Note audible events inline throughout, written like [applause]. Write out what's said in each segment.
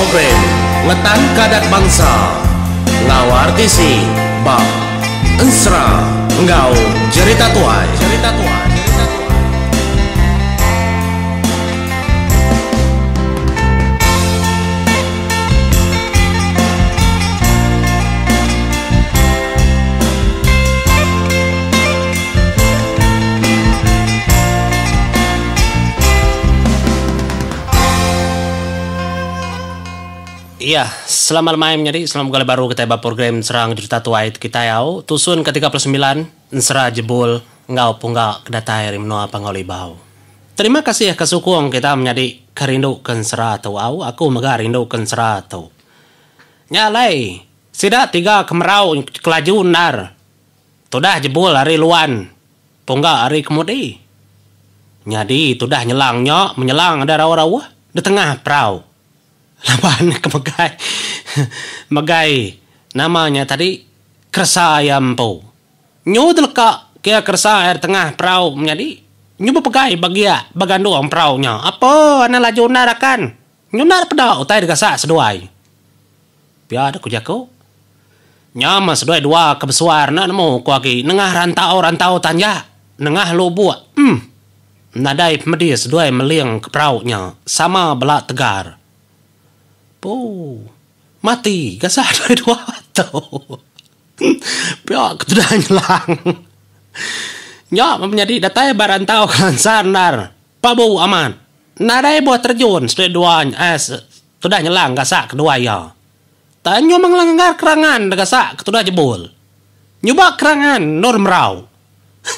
Program Ngetan kadat bangsa Lawar tisi Bang Ensra Ngau Cerita tuai Cerita tuai Cerita tuai Iya, selamat malam nyari selama kali baru kita bawa program serang juta tua itu kita yau oh, tusun ke 39 nsera jebul ngau pungga kedatai apa pangoli bau. Terima kasih ya kesukuan kita menjadi kerindu kensera atau au aku mega rindu kensera atau. Nyalai, sida tiga kemerau kelaju nar. Tudah jebul hari luan, pungga hari kemudi. Nyadi tudah nyelang nyok menyelang ada rawa-rawa di tengah perahu laban Megai. megai, namanya tadi kersa ayam po nyudel ka kaya kersa air tengah perahu menjadi nyoba pegai bagia doang perahu nya. apa ana laju narakan nyunar pedau dega sa seduai biar ada kujaku, nyama seduai dua kebesuar na nemu kuaki nengah rantau rantau tanya, nengah lubu. hmm nadai medis seduai meliang ke nya sama belak tegar Boh. Mati, ka dua edu atau. Piak terang lang. Nyo, menjadi datai ya, barantau kan sarnar. Pabu aman. Nadai buat terjun dua, eh, sudah nyelang gak sah kedua ya. Tanyo menglanggar kerangan gak sah ketudah jebol. Nyoba kerangan nur merau. [laughs]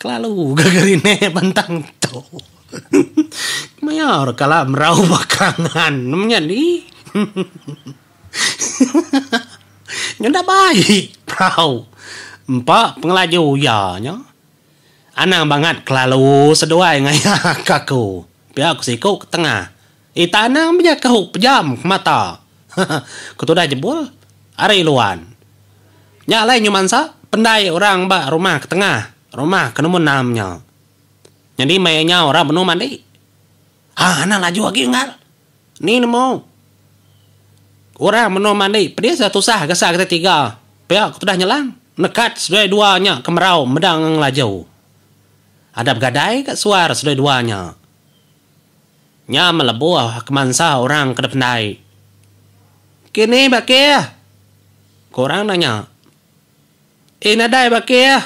Kelalu gagal ini, bentang tuh. [laughs] Mayor kala merau [laughs] bakangan namanya ni [laughs] nyenda baik prau empa pengelaju ya nya anang banget kelalu sedoai ngai [laughs] kaku pia aku siku ke tengah i eh, tanang bija kau pejam ke mata dah jebul ari luan nya lain sa pendai orang ba rumah ke tengah rumah kenemun namnya jadi mayanya orang penuh mandi Ah, anak laju lagi enggak? Ni nemu. Orang menu mandi, pedia satu sah ke sah ketiga. Pihak sudah nyelang. Nekat sudah duanya kemerau medang laju. Ada gadai ke suara sudah duanya. Nya melebuah kemansa orang ke depan Kini bakia. Korang nanya. Ina dai bakia.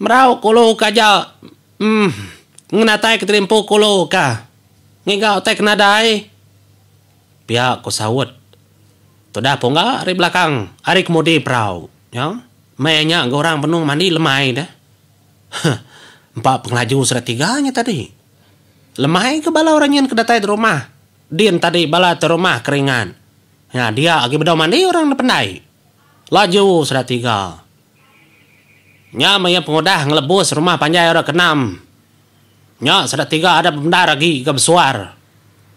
Merau kulu kaja. Hmm ngna tai ketrim pokolo ka ngigau tai kena dai pia ko sawat to ri belakang arik modi prau ya mayanya orang penuh mandi lemai dah empat penglaju surat tiganya tadi lemai ke bala yang kedatai di rumah din tadi bala di rumah keringan ya dia lagi bedau mandi orang pendai. laju serat tiga nya maya pengodah ngelebus rumah panjai orang keenam nya sada tiga ada benda lagi ke besuar.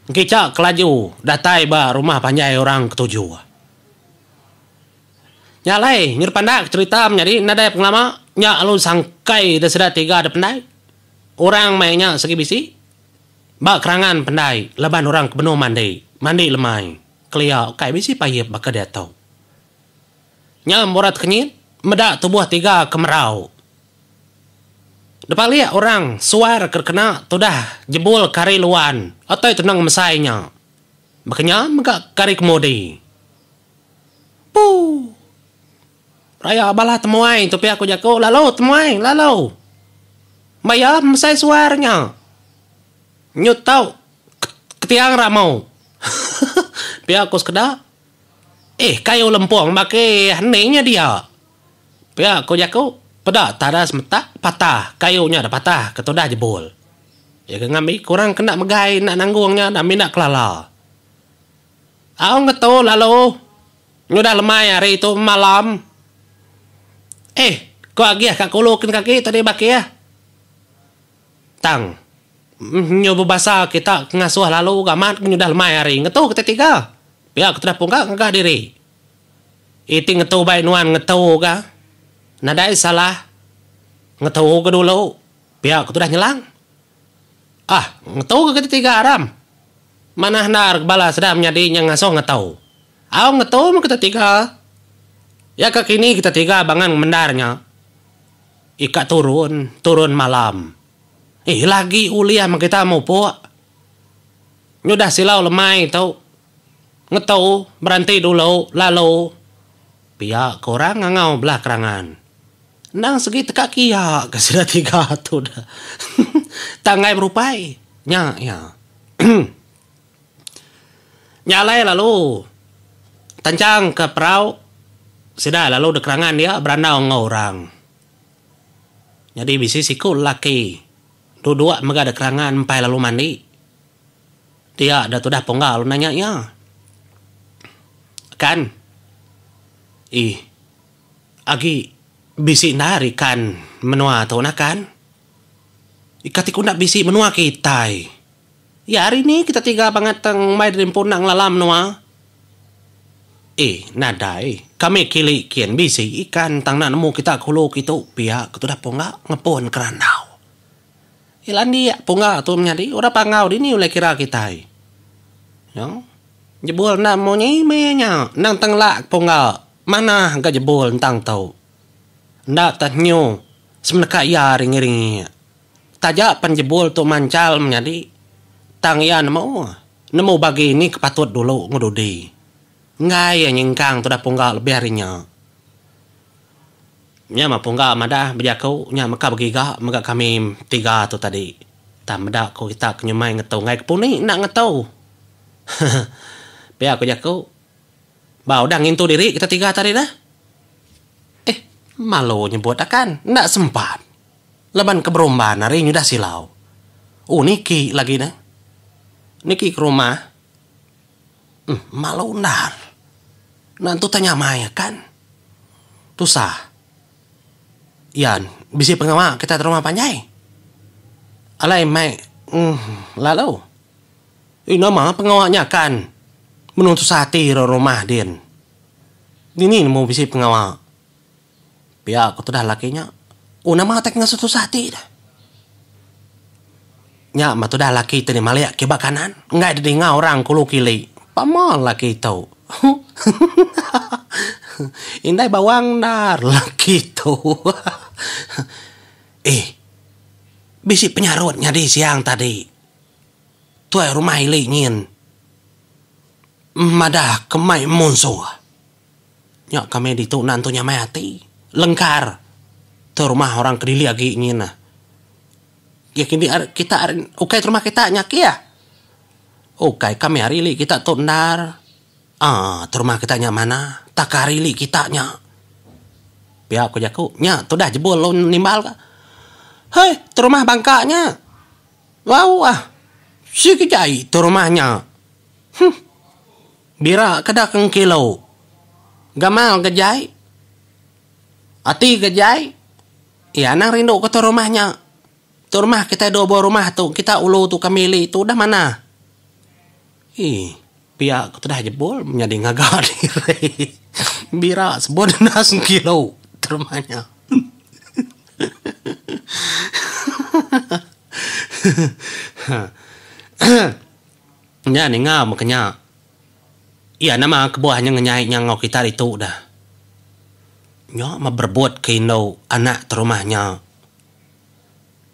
kita kelaju datai ba rumah panjai orang ketujuh lai nyir pandak cerita menjadi nada penglama nya lu sangkai dah tiga ada pendai orang mainnya segi bisi ba kerangan pendai leban orang kebenu mandi mandi lemai kelia kai bisi payip baka dia tau nya murat kenyit. medak tubuh tiga kemerau lihat orang suar kerkena tudah jebol kari luan atau tenang mesainya. Makanya mereka kari kemudi. Puh. Raya abalah temuai tapi aku jago lalu temuai lalu. Maya mesai suarnya. Nyut tau ketiang ramau. [laughs] tapi aku sekeda. Eh kayu lempung, makai heningnya dia. Tapi aku jago pada taras meta patah, kayunya ada patah, ketodah jebol. Ya kena ngami kurang kena megai nak nanggungnya, nak minak kelala. aku ngeto lalu. Udah lemai hari itu malam. Eh, kau agi ya kak kulukin kaki tadi baki ya. Tang. Mm, nyoba bahasa kita ngasuh lalu gamat udah lemai hari. Ngeto kita tiga. Ya, kita pun enggak diri. Iti ngeto baik nuan ngeto kah? nadai salah ngetau ke dulu biar aku sudah nyelang ah ngetau ke ketiga aram mana nar balas sudah menjadi yang ngasong ngetau aw ngetau ke ketiga ya ke kini kita tiga bangan mendarnya ika turun turun malam ih eh, lagi uli sama kita mau puak nyudah silau lemai tau ngetau berhenti dulu lalu pihak korang ngangau belah kerangan nang segi teka kia kasih tiga tuh dah [laughs] tangai merupai nya ya [clears throat] nyalai lalu tancang ke perahu sudah lalu dekerangan dia beranda orang, jadi bisi siku laki dua mega dekerangan empai lalu mandi dia ada tuh dah ponggal nanya ya kan ih agi bisi nari kan menua tau kan ikati kuna bisi menua kita ya hari ini kita tiga banget teng mai pun punang lalam menua. eh nadai eh. kami kili kian bisi ikan tang nak kita kulu kita pihak kita dah ponga ngepon keranau ilan ya, dia ya, ponga tu menyadi ora pangau ni oleh kira kita yang jebol nak mau nyimenya nang tenglak ponga mana gak jebol tang tau Ndak nyu semeneka ya ring ringi taja penjebol tu mancal menjadi tang ya nemu nemu bagi ini kepatut dulu ngududi ngai ya nyengkang tu dah punggal lebih harinya nya mah punggal madah bejakau nya maka ga maka kami tiga tu tadi tam mada kau kita kenyumai ngetau ngai puni nak ngetau Pia [laughs] aku jaku Bau dang ngintu diri kita tiga tadi dah malu nyebut akan, ndak sempat. Leban ke berumban hari ini udah silau. Oh Niki lagi nih. Niki ke rumah. Hmm, malu ndar. Nanti tanya Maya kan. Tusah. Ian, bisa pengawal kita ke rumah panjai. Alai mai, hmm, lalu. Ini mah pengawalnya kan. Menuntut hati rumah din. Ini mau bisa pengawal ya aku tuh dah lakinya una mah tak nggak susah ti dah nya mah tuh dah laki itu nih malah ya, keba kanan nggak ada dengar orang kulu kili pamal laki itu [laughs] Indai bawang dar laki itu [laughs] eh bisi penyarutnya di siang tadi tuai rumah ingin. madah kemai musuh Ya, kami itu nantunya mati lengkar tuh rumah orang kedili agi nah ya kini kita oke rumah kita nyaki ya ah. oke kami hari ini kita tuh ah rumah kita nyak mana tak hari ini kita nyak. pihak aku jaku nyak, tuh dah jebol lo nimbal kah hei tuh rumah bangkanya wow ah si kejai tuh rumahnya hmm bira kada kilo gamal kejai Ati gejai. iya nang rindu ke tu rumahnya. Tu rumah kita dobo rumah tu. Kita ulu tu kamili tu dah mana? Ih, pihak tu dah jebol menjadi ngagar [laughs] diri. Bira sebon nas kilo rumahnya. Nya [laughs] ni ngau makanya, Iya nama kebuahnya ngenyai nyangau kita itu dah. Nya berbuat ke Indo anak terumahnya.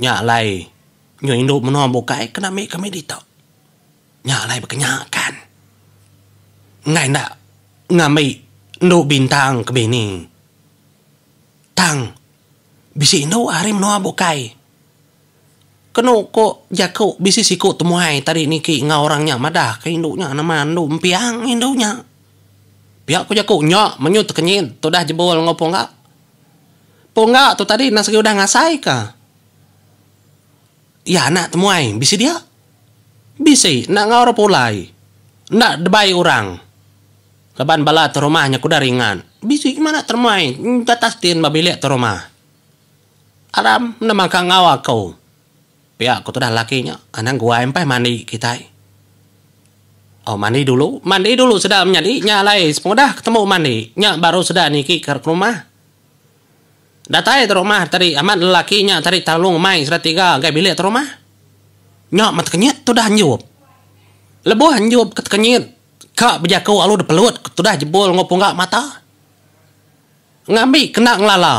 Nya lai, nyok Indo menua bukai kena me kami dito. Nya lai berkenyakan. Ngai nak ngami Indo bintang ke bini. Tang, bisi Indo hari menua bukai. Keno ko jaku bisi siku temuai tadi niki ngau orangnya madah ke Indonya nama Indo mpiang Indonya pihak ku jaku nyok menyut kenyin tu dah jebol ngopo enggak po enggak tu tadi nasi udah ngasai ka ya nak temuai bisa dia bisa nak ngawar pulai nak debai orang Leban bala terumahnya kuda ringan. Bisi gimana termai? Tatas tin babiliak terumah. Aram nama kang ngawa kau. Pihak aku tu dah lakinya. Anang gua empai mandi kita. Oh mandi dulu, mandi dulu sudah menjadi nyalai. Semudah ketemu mandi, nyak baru sudah niki ke rumah. Datai ke rumah tadi amat lelakinya tadi talung main sudah tiga gak bilik ke rumah. Nyak mat kenyit tu dah nyuap. Lebuh nyuap ket kenyit. Kak bejakau alu de pelut tu dah jebol ngopong gak mata. Ngambi kena ngelala.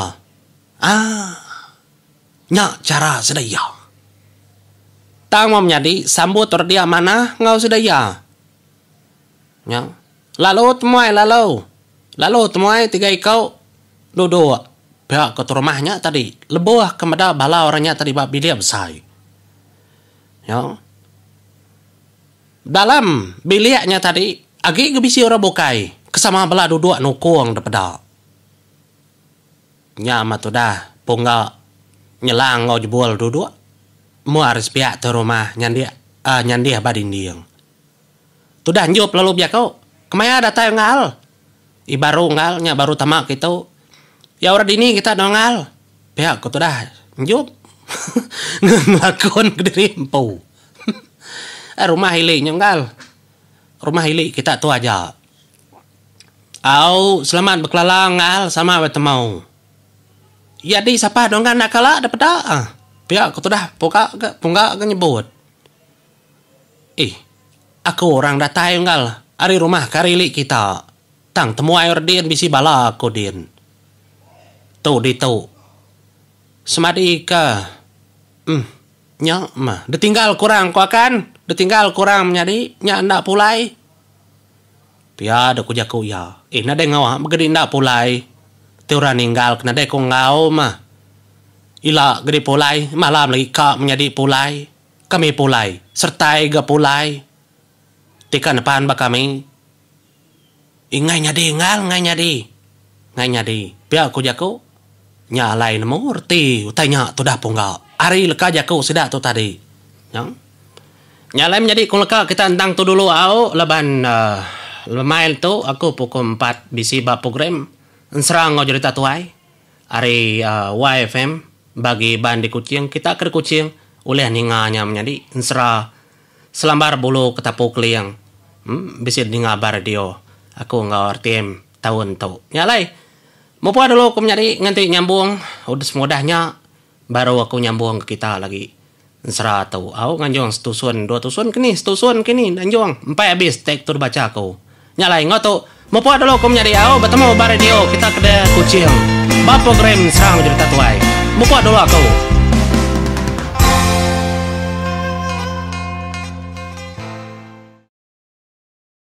Ah. Nyak cara sedaya. Tang mau menjadi sambut dia mana ngau sedaya ya Lalu temuai lalu. Lalu temuai tiga ikau Duduk. Pihak ke rumahnya tadi. Lebuah kepada bala orangnya tadi bab biliam sai. Ya. Dalam biliaknya tadi agi kebisi orang bukai. Kesama bala duduk nukung daripada. Ya matu dah Punga. nyelang ngau jebol duduk. harus pihak ke rumah nyandia uh, nyandia badin tudah anjup lalu kau kemaya data yang ngal ibaru ngalnya baru tamak gitu. ya kita ya orang ini kita nongal pihak kau dah anjup [laughs] ngelakon gede empu [laughs] eh, rumah hili nyonggal rumah hili kita tu aja au selamat berkelalang ngal sama ya di siapa dong kan nakala dapat ah pihak kau dah pokok ke nyebut eh Aku orang datang enggal. Ari rumah karili kita. Tang temu air din bisi bala aku din. Tu di tu. Semadi ka. Hmm. Nyak mah. Ditinggal kurang kau kan? Ditinggal kurang menjadi. Nyak ndak pulai. Pia ada kujaku ya. eh nade ngawak begedi ndak pulai. Tiura ninggal kena deh kau ngau mah. Ila gede pulai. Malam lagi kak menjadi pulai. Kami pulai. Sertai gak pulai. Tika depan ba kami. Ingai nyadi ngal ngai nyadi. Ngai nyadi. Pia aku jaku. Nya lain mengerti. Utanya tu dah punggal. Ari leka jaku sida tu tadi. Yang. Nya lain jadi kung leka kita entang tu dulu au leban uh, lemail tu aku pukul 4 bisi ba program. Enserang ngau cerita tuai. Ari uh, eh, YFM bagi bandi kucing kita ker kucing oleh ninganya menjadi ensra selambar bulu ketapuk liang Hmm, di di ngabar dia Aku ngawar RTM tahun tau. mau apa dulu aku nyari nganti nyambung. Udah semudahnya baru aku nyambung ke kita lagi. Serah tau. Aku nganjong setusun, dua tusun kini, setusun kini, nganjong Empat habis tek tur baca aku. nyalai nggak tau. apa dulu aku nyari aku bertemu bar dia Kita ke kucing. Bapak krim serang tuai mau apa dulu aku.